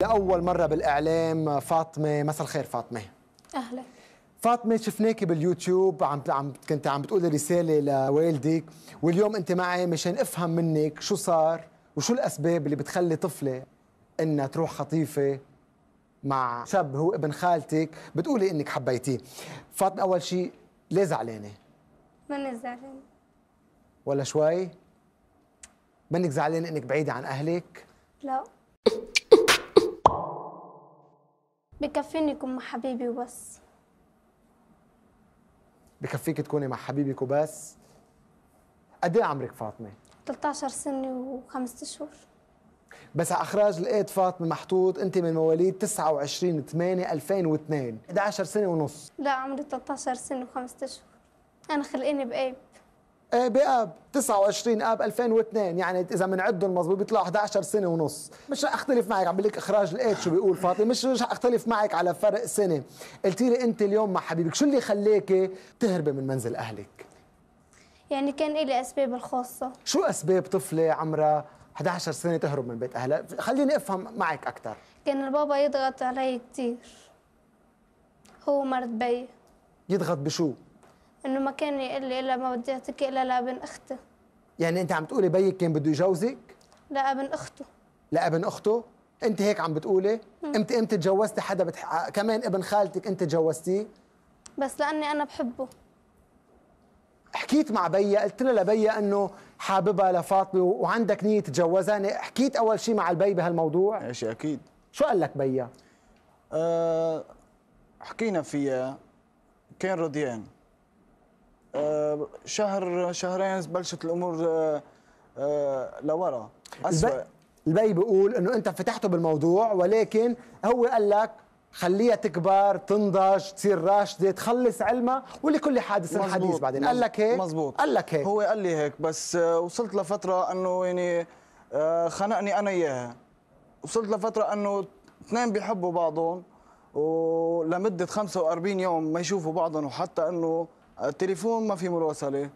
لأول مرة بالإعلام فاطمة مساء الخير فاطمة أهلا فاطمة شفناكي باليوتيوب عم عم كنت عم بتقولي رسالة لوالدك واليوم أنت معي مشان أفهم منك شو صار وشو الأسباب اللي بتخلي طفلة إنها تروح خطيفة مع شاب هو ابن خالتك بتقولي إنك حبيتيه فاطمة أول شيء ليه زعلانة؟ ماني زعلانة ولا شوي؟ منك زعلانة إنك بعيدة عن أهلك؟ لا بكفيني يكون مع حبيبي وبس بكفيك تكوني مع حبيبك وبس قد ايه عمرك فاطمه 13 سنه وخمسة اشهر بس على اخراج لقيت فاطمه محطوط انت من مواليد 29 8 2002 11 سنه ونص لا عمري 13 سنه وخمسة اشهر انا خلقيني بقايب آه، باب 29 اب 2002 يعني اذا بنعدهم المضبوط بيطلع 11 سنه ونص مش رح اختلف معك عم بقول لك اخراج الايد شو بيقول فاطمه مش رح اختلف معك على فرق سنه قلتي لي انت اليوم مع حبيبك شو اللي خلاكي تهربي من منزل اهلك يعني كان لي اسباب الخاصه شو اسباب طفله عمرها 11 سنه تهرب من بيت اهلها خليني افهم معك اكثر كان البابا يضغط علي كثير هو مرض بي يضغط بشو انه ما كان يقول لي الا ما بدي اعطيك الا لابن اختي يعني انت عم تقولي بيك كان بده يجوزك لابن اخته لابن اخته انت هيك عم بتقولي امتى امتى تجوزتي حدا بتح... كمان ابن خالتك انت تجوزتيه بس لاني انا بحبه حكيت مع بيا قلت لها لبيا انه حاببها لفاطمه وعندك نيه تتجوزها حكيت اول شيء مع البي بهالموضوع ايش اكيد شو قال لك بيا أه حكينا فيها كان رضيان آه، شهر شهرين بلشت الامور آه، آه، لورا أسوأ. البي بيقول انه انت فتحته بالموضوع ولكن هو قال لك خليها تكبر تنضج تصير راشده تخلص علمها ولكل حادث حديث بعدين قال لك هيك مزبوط قال لك هيك هو قال لي هيك بس وصلت لفتره انه يعني خنقني انا اياها وصلت لفتره انه اثنين بيحبوا بعضهم ولمده 45 يوم ما يشوفوا بعضهم وحتى انه التليفون ما في مراسله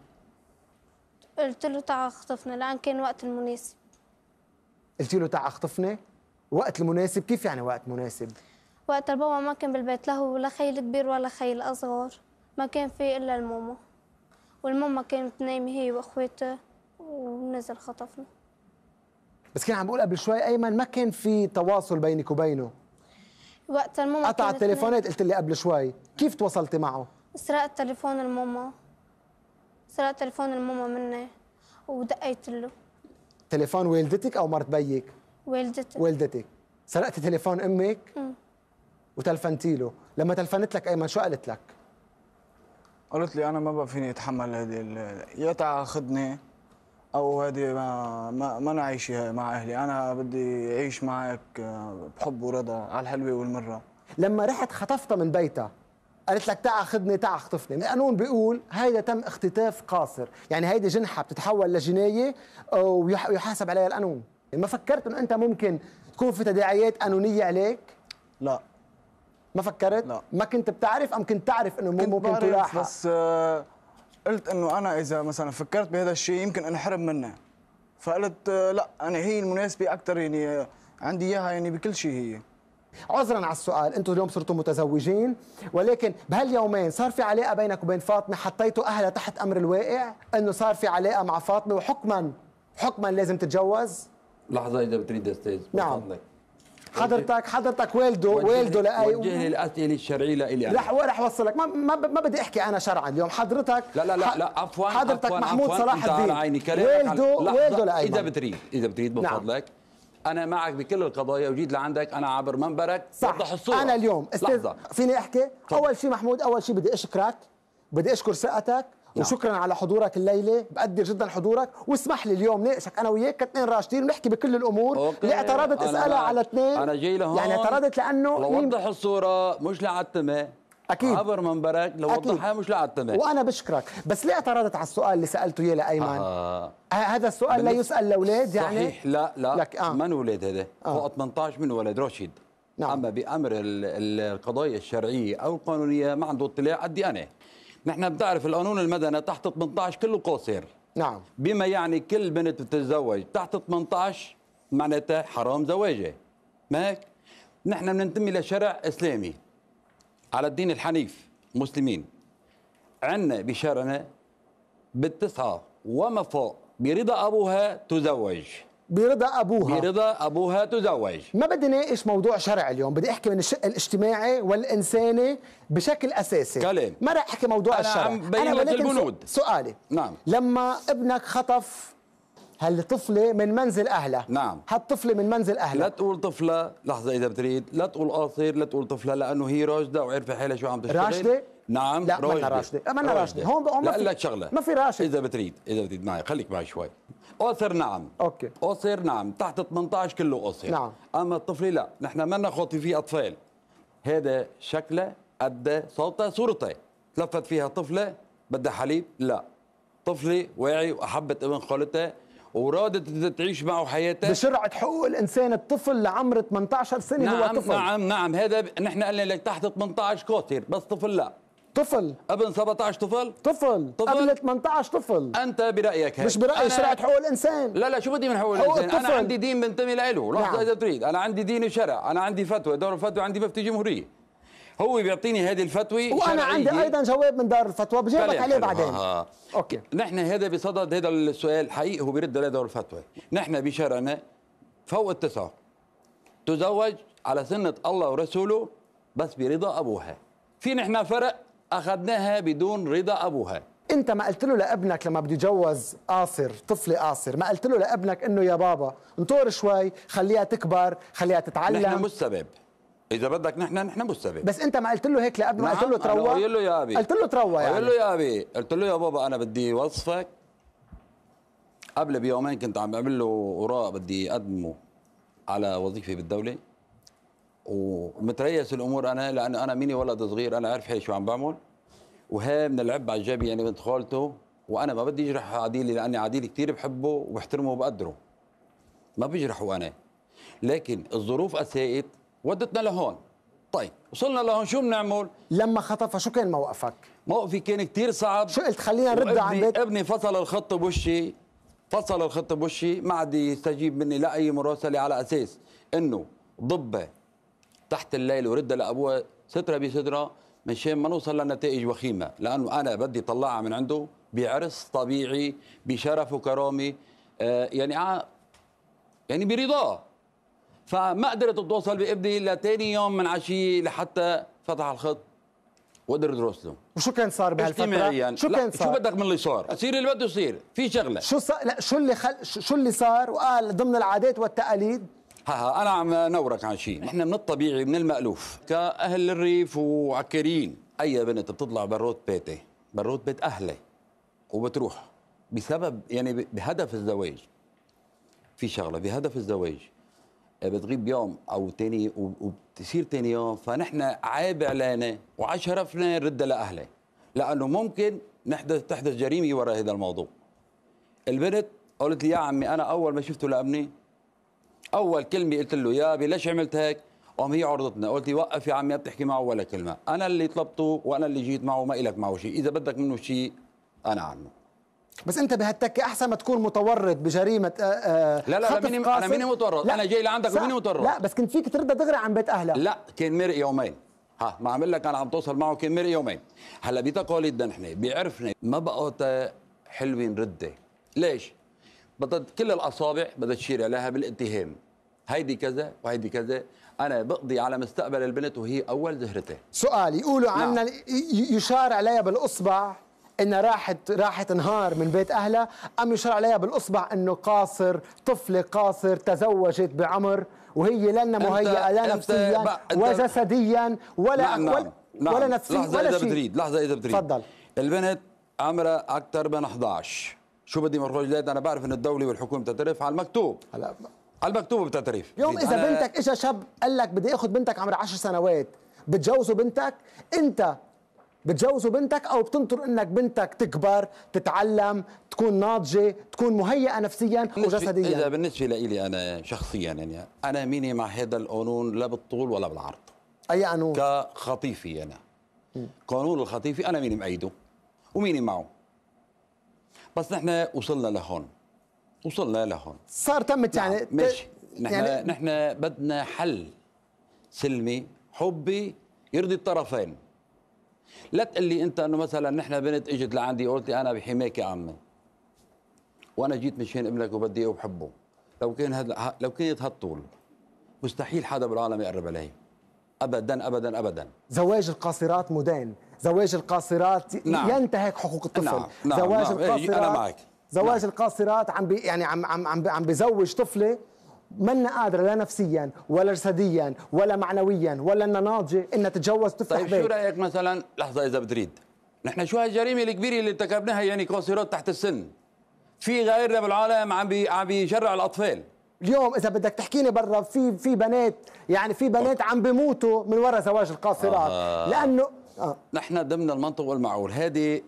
قلت له تعا خطفنا لأن كان وقت المناسب قلت له تعا خطفني وقت المناسب كيف يعني وقت مناسب وقت البابا ما كان بالبيت له لا خي الكبير ولا خي الأصغر ما كان في الا الماما والماما كانت نايمه هي واخواتها ونزل خطفنا بس كان عم بقول قبل شوي ايمن ما كان في تواصل بينك وبينه وقت الماما قطع التليفونات قلت لي قبل شوي كيف تواصلتي معه سرقت تليفون الماما سرقت تليفون الماما مني ودقيت له تليفون والدتك او مرت بيك؟ والدتك والدتك سرقت تليفون امك؟ امم وتلفنتي له، لما تلفنت لك ايمن شو قالت لك؟ قالت لي انا ما بقى فيني اتحمل هذه يا تاخذني او هذه ما ما, ما انا عايشه مع اهلي، انا بدي اعيش معك آه، بحب ورضا على الحلوه والمره لما رحت خطفتها من بيتها قالت لك تعا خدني تعا خطفني القانون بيقول هيدا تم اختطاف قاصر يعني هيدي جنحه بتتحول لجنايه ويحاسب عليها القانون يعني ما فكرت انه انت ممكن تكون في تداعيات قانونيه عليك لا ما فكرت لا. ما كنت بتعرف ام كنت تعرف انه كنت ممكن تلاحق بس آه، قلت انه انا اذا مثلا فكرت بهذا الشيء يمكن انحرم منه فقلت آه، لا انا هي المناسبه اكثر يعني آه، عندي اياها يعني بكل شيء هي عذرا على السؤال انتم اليوم صرتوا متزوجين ولكن بهاليومين صار في علاقه بينك وبين فاطمه حطيتوا اهلها تحت امر الواقع انه صار في علاقه مع فاطمه وحكما حكما لازم تتجوز لحظه اذا بتريد استاذ نعم حضرتك حضرتك والده والده لاي وجهني الاسئله الشرعيه لإلي رح رح اوصلك ما ما بدي احكي انا شرعا اليوم حضرتك لا لا لا, لا عفوا حضرتك أفوان محمود أفوان صلاح الدين والده والده لاي اذا بتريد اذا بتريد من نعم. فضلك انا معك بكل القضايا وجيت لعندك انا عبر منبرك صح وضح الصوره انا اليوم استاذ لحظة. فيني احكي طب. اول شيء محمود اول شيء بدي اشكرك بدي اشكر ثقتك نعم. وشكرا على حضورك الليله بقدر جدا حضورك واسمح لي اليوم ناقشك انا وياك كاثنين راشدين ونحكي بكل الامور اللي اعترضت اسالها على اثنين انا جاي لهون يعني اعترضت لانه لوضح الصوره مش لعتمه اكيد عبر منبرك لو وضحها مش لعدتني تمام وانا بشكرك بس ليه اعترضت على السؤال اللي سالته اياه لايمن آه. هذا السؤال لا يسال لاولاد يعني صحيح لا لا لك آه. من ولاد هذا آه. هو 18 من ولد رشيد نعم. اما بامر القضايا الشرعيه او القانونيه ما عنده اطلاع قدي انا نحن بتعرف القانون المدني تحت 18 كله قاصر نعم بما يعني كل بنت بتتزوج تحت 18 معناتها حرام زواجها ما هيك نحن بننتمي لشرع اسلامي على الدين الحنيف مسلمين عنا بشرنا بالتسعة وما فوق برضا أبوها تزوج برضا أبوها برضا أبوها تزوج ما بدي ناقش موضوع شرع اليوم بدي أحكي من الشق الاجتماعي والإنساني بشكل أساسي كلام ما رح أحكي موضوع أنا الشرع عم أنا عم البنود سؤالي نعم لما ابنك خطف هل طفله من منزل اهلها نعم هل طفله من منزل اهلها لا تقول طفله لحظه اذا بتريد لا تقول قاصير لا تقول طفله لانه هي راشده وعارفه حالها شو عم تشتغل راشده نعم لا راجده راشده ما راشده هون هون في... لك شغله ما في راشد اذا بتريد اذا بتريد معي خليك معي شوي قصر نعم اوكي قصر نعم تحت 18 كله قصر نعم اما الطفله لا نحن ما خاطي فيه اطفال هذا شكله قد صوته صورته تلفت فيها طفله بدها حليب لا طفلة واعي وأحبت ابن خالتها ورادت تعيش معه حياتها بسرعه حقوق الإنسان الطفل لعمر 18 سنة نعم هو طفل نعم نعم هذا نحن قلنا لك تحت 18 كوثر بس طفل لا طفل ابن 17 طفل طفل, طفل. قبل 18 طفل انت برايك هيك مش برايي سرعه حقوق الانسان لا لا شو بدي من حقوق الانسان الطفل. انا عندي دين بنتمي له لحظه نعم. اذا تريد انا عندي دين الشرع انا عندي فتوى دور فتوى عندي مفتي جمهوريه هو بيعطيني هذه الفتوى وانا عندي ايضا جواب من دار الفتوى بجاوبك عليه بعدين آه. اوكي نحن هذا بصدد هذا السؤال حقيقي هو بيرد على دار الفتوى نحن بشرعنا فوق التسعه تزوج على سنه الله ورسوله بس برضا ابوها في نحن فرق اخذناها بدون رضا ابوها انت ما قلت له لابنك لما بده يتجوز قاصر طفل قاصر ما قلت له لابنك انه يا بابا انطر شوي خليها تكبر خليها تتعلم نحن مش سبب اذا بدك نحن نحن مستبد بس انت ما قلت له هيك لابنه ما قلت نعم، له تروى قلت له يا ابي قلت له تروى يعني قلت له يا ابي قلت له يا بابا انا بدي وصفك قبل بيومين كنت عم بعمل له وراء بدي اقدمه على وظيفه بالدوله ومتريس الامور انا لانه انا ميني ولد صغير انا عارف شو عم بعمل وهي من العب على الجيب يعني بنت خالته وانا ما بدي اجرح عديلي لاني عديلي كثير بحبه وبحترمه وبقدره ما بجرحه انا لكن الظروف اساءت ودتنا لهون طيب وصلنا لهون شو بنعمل لما خطفها شو كان موقفك موقفي كان كتير صعب شو قلت خلينا نرد عن بيت ابني فصل الخط بوشي فصل الخط بوشي ما عاد يستجيب مني لا اي مراسله على اساس انه ضبه تحت الليل وردها لابوها ستره بستره مشان ما نوصل لنتائج وخيمه لانه انا بدي طلعها من عنده بعرس طبيعي بشرف وكرامه آه يعني آه يعني برضاه فما قدرت اتواصل بابني الا ثاني يوم من عشيه لحتى فتح الخط وقدر يدرس له وشو كان صار بهالفتره يعني. شو كان صار شو بدك من اللي صار يصير اللي بده يصير في شغله شو صار لا شو اللي خل... شو اللي صار وقال ضمن العادات والتقاليد ها, ها انا عم نورك عن شيء نحن من الطبيعي من المالوف كاهل الريف وعكريين اي بنت بتطلع بروت بيتي بروت بيت اهلي وبتروح بسبب يعني بهدف الزواج في شغله بهدف الزواج آه، بتغيب يوم او تاني وبتصير تاني يوم فنحن عيب علينا وعلى شرفنا نرد لاهله لانه ممكن نحدث تحدث جريمه وراء هذا الموضوع البنت قالت لي يا عمي انا اول ما شفته لابني اول كلمه قلت له يا ابي ليش عملت هيك؟ قام هي عرضتنا قلت لي وقف يا عمي ما بتحكي معه ولا كلمه انا اللي طلبته وانا اللي جيت معه ما إلك معه شيء اذا بدك منه شيء انا عنه بس انت بهالتكه احسن ما تكون متورط بجريمه آآ آه، آآ آه، لا لا, لا مين انا مين متورط انا جاي لعندك ومين متورط لا بس كنت فيك ترد دغري عن بيت اهلك لا كان مرق يومين ها ما عمل لك انا عم توصل معه كان مرق يومين هلا بتقاليدنا نحن بعرفنا ما بقوا حلوين رده ليش؟ بدها كل الاصابع بدها تشير عليها بالاتهام هيدي كذا وهيدي كذا انا بقضي على مستقبل البنت وهي اول زهرته سؤال يقولوا نعم. عنا نعم. يشار عليها بالاصبع انها راحت راحت انهار من بيت اهلها ام يشار عليها بالاصبع انه قاصر طفله قاصر تزوجت بعمر وهي لنا مهيئه لا نفسيا وجسديا ولا نعم ولا, نعم ولا نفسيا لحظه ولا اذا بتريد لحظه اذا بتريد تفضل البنت عمرها اكثر من 11 شو بدي من رجلات انا بعرف ان الدوله والحكومه بتعترف على المكتوب هلا على المكتوب بتعترف يوم يعني اذا بنتك اجى شاب قال لك بدي اخذ بنتك عمرها 10 سنوات بتجوزوا بنتك انت بتجوزوا بنتك او بتنطر انك بنتك تكبر تتعلم تكون ناضجه تكون مهيئه نفسيا وجسديا اذا بالنسبه لي انا شخصيا يعني انا ميني مع هذا القانون لا بالطول ولا بالعرض اي قانون كخطيفي انا قانون الخطيفي انا ميني مأيده وميني معه بس نحن وصلنا لهون وصلنا لهون صار تمت نعم، يعني ماشي نحن يعني... نحن بدنا حل سلمي حبي يرضي الطرفين لا تقول لي انت انه مثلا نحن بنت اجت لعندي قلت انا بحماك يا عمي وانا جيت مشان ابنك وبدي اياه وبحبه لو كان هذا لو كانت هالطول مستحيل حدا بالعالم يقرب علي ابدا ابدا ابدا زواج القاصرات مدان زواج القاصرات نعم. ينتهك حقوق الطفل نعم. نعم. زواج نعم. إيه، القاصرات انا معك زواج نعم. القاصرات عم بي يعني عم عم عم بزوج طفله منا قادره لا نفسيا ولا جسديا ولا معنويا ولا انها ناضجه انها تتجوز وتفتح طيب بيت شو رايك مثلا لحظه اذا بتريد نحن شو هالجريمه الكبيره اللي ارتكبناها يعني قاصرات تحت السن في غيرنا بالعالم عم بي عم بيشرع الاطفال اليوم اذا بدك تحكيني برا في في بنات يعني في بنات عم بيموتوا من وراء زواج القاصرات آه لانه آه. نحن ضمن المنطق والمعقول هذه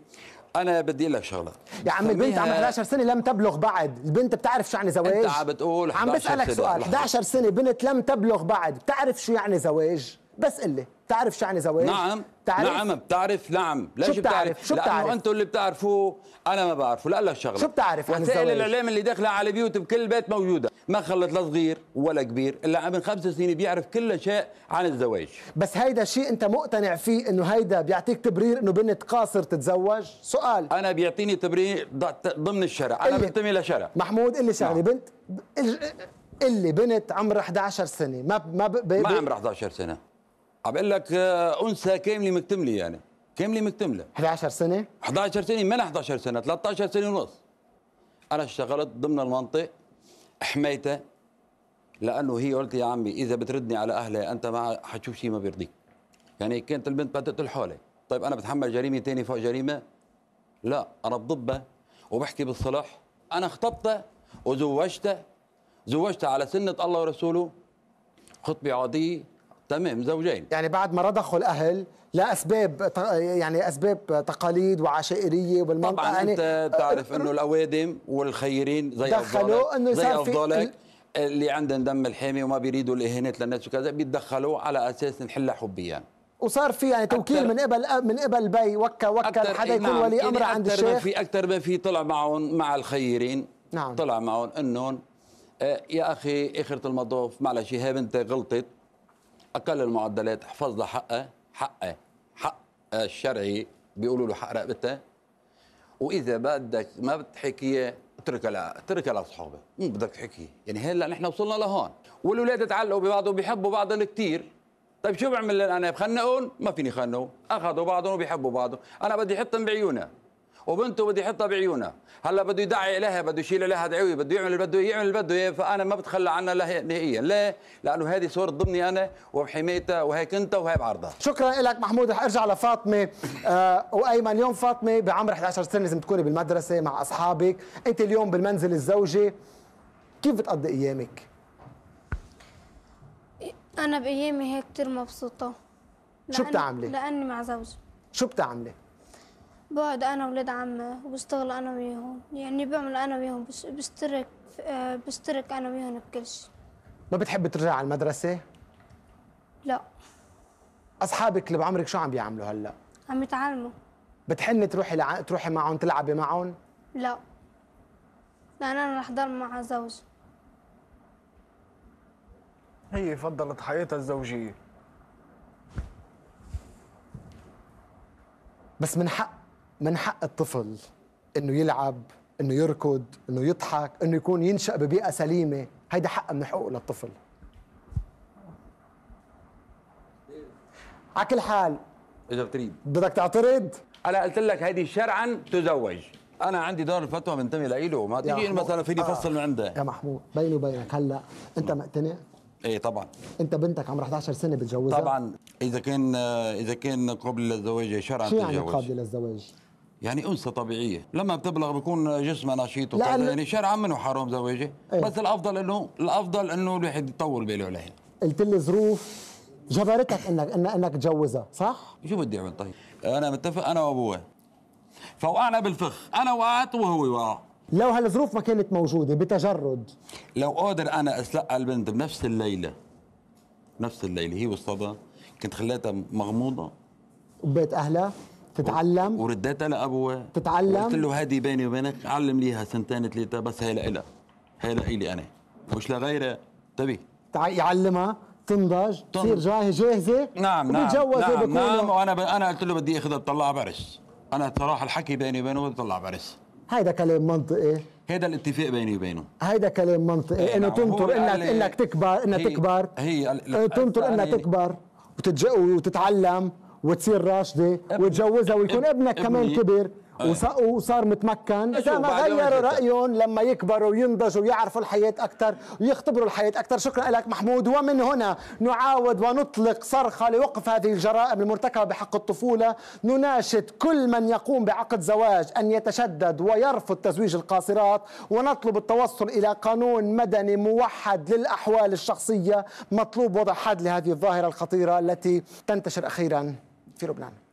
انا بدي اقول لك شغله يا عم البنت عم 11 سنه لم تبلغ بعد البنت بتعرف شو يعني زواج انت عم بتقول عم بسالك سؤال 11 سنه بنت لم تبلغ بعد بتعرف شو يعني زواج قل لي بتعرف شو يعني زواج نعم تعرف؟ نعم بتعرف نعم ليش شو بتعرف شو بتعرف انتم اللي بتعرفوه انا ما بعرفه لا لك شغله شو بتعرف عن وسائل الاعلام اللي داخله على بيوت بكل بيت موجوده ما خلت لا صغير ولا كبير الا من خمس سنين بيعرف كل شيء عن الزواج بس هيدا شيء انت مقتنع فيه انه هيدا بيعطيك تبرير انه بنت قاصر تتزوج سؤال انا بيعطيني تبرير ضمن الشرع انا بنتمي لشرع محمود اللي شغله نعم. بنت اللي بنت عمرها 11 سنه ما ما, ما عمرها 11 سنه عم بقول لك آه، انثى كامله مكتمله يعني كامله مكتمله 11 سنه 11 سنه من 11 سنه 13 سنه ونص انا اشتغلت ضمن المنطق حمايتها لانه هي قلت يا عمي اذا بتردني على اهلي انت ما حتشوف شيء ما بيرضيك يعني كانت البنت بدها تقتل حالي طيب انا بتحمل جريمه ثانيه فوق جريمه لا انا بضبها وبحكي بالصلاح انا خطبتها وزوجتها زوجتها على سنه الله ورسوله خطبه عاديه تمام زوجين يعني بعد ما رضخوا الاهل لاسباب يعني اسباب تقاليد وعشائريه وبالمنطقه طبعا يعني انت تعرف انه الاوادم والخيرين زي دخلوا انه زي افضلك اللي عندهم دم الحامي وما بيريدوا الاهانات للناس وكذا بيتدخلوا على اساس نحلها حبيا وصار في يعني توكيل من قبل من قبل بي وكا وكا حدا يكون نعم. ولي يعني امر عند الشيخ ما في اكثر ما في طلع معهم مع الخيرين نعم طلع معهم انهم آه، يا اخي اخره المطاف معلش هي انت غلطت اقل المعدلات حفظ لها حقها حقها حق الشرعي بيقولوا له حق رقبتها واذا بدك ما بتحكيه اتركها لا اتركها لاصحابها مين بدك تحكي يعني هلا نحن وصلنا لهون والولاد تعلقوا ببعض وبيحبوا بعضهم كثير طيب شو بعمل للاناب بخنقهم ما فيني خنقهم اخذوا بعضهم وبيحبوا بعضهم انا بدي احطهم بعيونها وبنته بده يحطها بعيونها هلا بده يدعي لها بده يشيل لها دعوي بده يعمل اللي بده يعمل اللي بده فانا ما بتخلى عنها نهائيا ليه لانه هذه صورة ضمني انا وبحمايتها وهيك انت وهي بعرضها شكرا لك محمود رح ارجع لفاطمه آه وايمن يوم فاطمه بعمر 11 سنه لازم تكوني بالمدرسه مع اصحابك انت اليوم بالمنزل الزوجه كيف بتقضي ايامك انا بايامي هيك كثير مبسوطه شو بتعملي لاني مع زوجي شو بتعملي بقعد أنا واولاد عمي وبشتغل أنا وياهم يعني بعمل أنا وياهم بشترك آه، بشترك أنا وياهم بكل شيء ما بتحب ترجع على المدرسة؟ لا أصحابك اللي بعمرك شو عم بيعملوا هلا؟ عم يتعلموا بتحني تروحي لع... تروحي معهم تلعبي معهم؟ لا لأن أنا رح ضل مع زوجي هي فضلت حياتها الزوجية بس من حق من حق الطفل انه يلعب انه يركض انه يضحك انه يكون ينشا ببيئه سليمه هيدا حق من حقوق للطفل على كل حال اذا بتريد بدك تعترض انا قلت لك هيدي شرعا تزوج انا عندي دار الفتوى منتمي لإله ما تيجي مثلا فيني فصل من عنده آه. يا محمود بيني وبينك هلا انت مقتنع ايه طبعا انت بنتك عمرها 11 سنه بتجوزها طبعا اذا كان اذا كان قبل الزواج شرعا شو يعني قابله للزواج يعني انثى طبيعيه لما بتبلغ بيكون جسمها نشيط وكذا يعني شرعا منه حرام زواجه ايه؟ بس الافضل انه الافضل انه الواحد يطول باله عليها قلت لي ظروف جبرتك انك انك, إنك تجوزها صح شو بدي اعمل طيب انا متفق انا وابوها فوقعنا بالفخ انا وقعت وهو وقع لو هالظروف ما كانت موجوده بتجرد لو قادر انا اسلق البنت بنفس الليله نفس الليله هي واصطادها كنت خليتها مغموضه وبيت اهلها تتعلم ورديتها لابوها تتعلم قلت له هذه بيني وبينك علم ليها سنتين ثلاثه بس هي لإلها هي لي انا مش لغيرها انتبه يعلمها تنضج تصير جاهزه جاهزه نعم نعم نعم, نعم وانا ب... انا قلت له بدي اخذها بطلعها بعرس انا صراحه الحكي بيني وبينه بطلع بعرس هيدا كلام منطقي هيدا الاتفاق بيني وبينه هيدا كلام منطقي إيه انه تنطر انك انك تكبر انها تكبر هي, هي تنطر انها تكبر وتتج... وتتعلم وتصير راشده وتجوزها ويكون ابنك كمان كبر وصار متمكن ما غير رايهم لما يكبروا وينضجوا ويعرفوا الحياه اكثر ويختبروا الحياه اكثر شكرا لك محمود ومن هنا نعاود ونطلق صرخه لوقف هذه الجرائم المرتكبه بحق الطفوله نناشد كل من يقوم بعقد زواج ان يتشدد ويرفض تزويج القاصرات ونطلب التوصل الى قانون مدني موحد للاحوال الشخصيه مطلوب وضع حد لهذه الظاهره الخطيره التي تنتشر اخيرا في لبنان